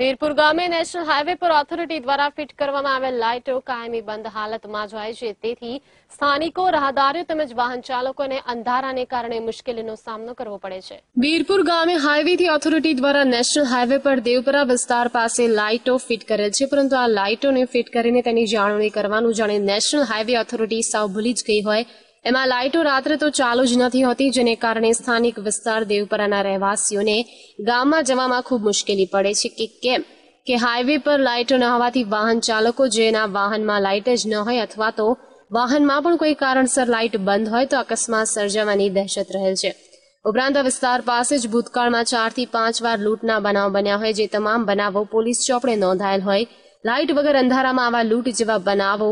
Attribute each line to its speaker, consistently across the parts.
Speaker 1: વીરપુર ગામે national highway પર authority દ્વારા ફિટ કરવામાં આવેલ લાઇટો કાયમી બંધ હાલતમાં જાય છે તેથી સ્થાનિકો રાહદારીઓ તેમજ વાહન ચાલકોને અંધારાને કારણે મુશ્કેલીનો સામનો કરવો પડે છે વીરપુર ગામે હાઈવેથી ઓથોરિટી દ્વારા નેશનલ હાઈવે પર દેવપરા વિસ્તાર પાસે લાઇટો ફિટ કરેલ છે પરંતુ આ લાઇટોને ફિટ કરીને તેની જાળવણી કરવાનું જાણે નેશનલ હાઈવે ઓથોરિટી સૌ ભૂલી જ ગઈ હોય એમાં લાઇટો રાત્રે તો ચાલુ જ નથી હોતી જેને કારણે સ્થાનિક વિસ્તાર દેવપરાના રહેવાસીઓને ગામમાં જવામાં ખૂબ મુશ્કેલી પડે છે કે કેમ કે હાઈવે પર લાઇટો ન હોવાથી વાહન ચાલકો જેના વાહનમાં લાઇટ જ ન હોય અથવા તો વાહનમાં પણ કોઈ કારણસર લાઇટ બંધ હોય તો અકસ્માત સર્જાવાની દહેશત રહેલ છે ઉપરાંત આ વિસ્તાર પાસે જ ભૂતકાળમાં ચારથી પાંચ વાર લૂંટના બનાવ બન્યા હોય જે તમામ બનાવો પોલીસ ચોપડે નોંધાયેલ હોય લાઇટ વગર અંધારામાં આવા લૂંટ જેવા બનાવો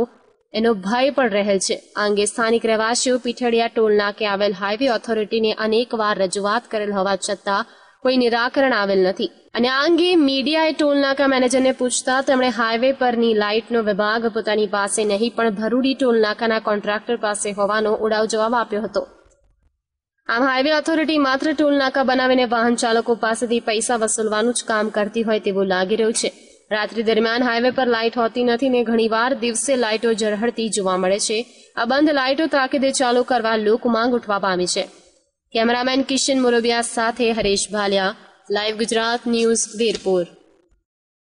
Speaker 1: એનો ભય પણ રહેલ છે આ અંગે સ્થાનિક રહેવાસીઓ પીઠડિયા ટોલ નાકે આવેલ હાઈવે ઓથોરિટીને અનેકવાર રજૂઆત કરેલ હોવા છતાં કોઈ નિરાકરણ આવેલ નથી અને આ અંગે મીડિયાએ ટોલ નાકા મેનેજરને પૂછતા તેમણે હાઈવે પરની લાઇટનો વિભાગ પોતાની પાસે નહીં પણ ભરૂડી ટોલ નાકાના કોન્ટ્રાક્ટર પાસે હોવાનો ઉડાવ જવાબ આપ્યો હતો આમ હાઈવે ઓથોરિટી માત્ર ટોલ નાકા બનાવીને વાહન ચાલકો પાસેથી પૈસા વસૂલવાનું જ કામ કરતી હોય તેવું લાગી રહ્યું છે રાત્રિ દરમિયાન હાઈવે પર લાઇટ હોતી નથી ને ઘણીવાર દિવસે લાઇટો ઝળહળતી જોવા મળે છે આ બંધ લાઇટો તાકીદે ચાલુ કરવા લોક માંગ ઉઠવા પામી છે કેમેરામેન કિશન મોરબિયા સાથે હરેશ ભાલિયા લાઈવ ગુજરાત ન્યૂઝ વીરપુર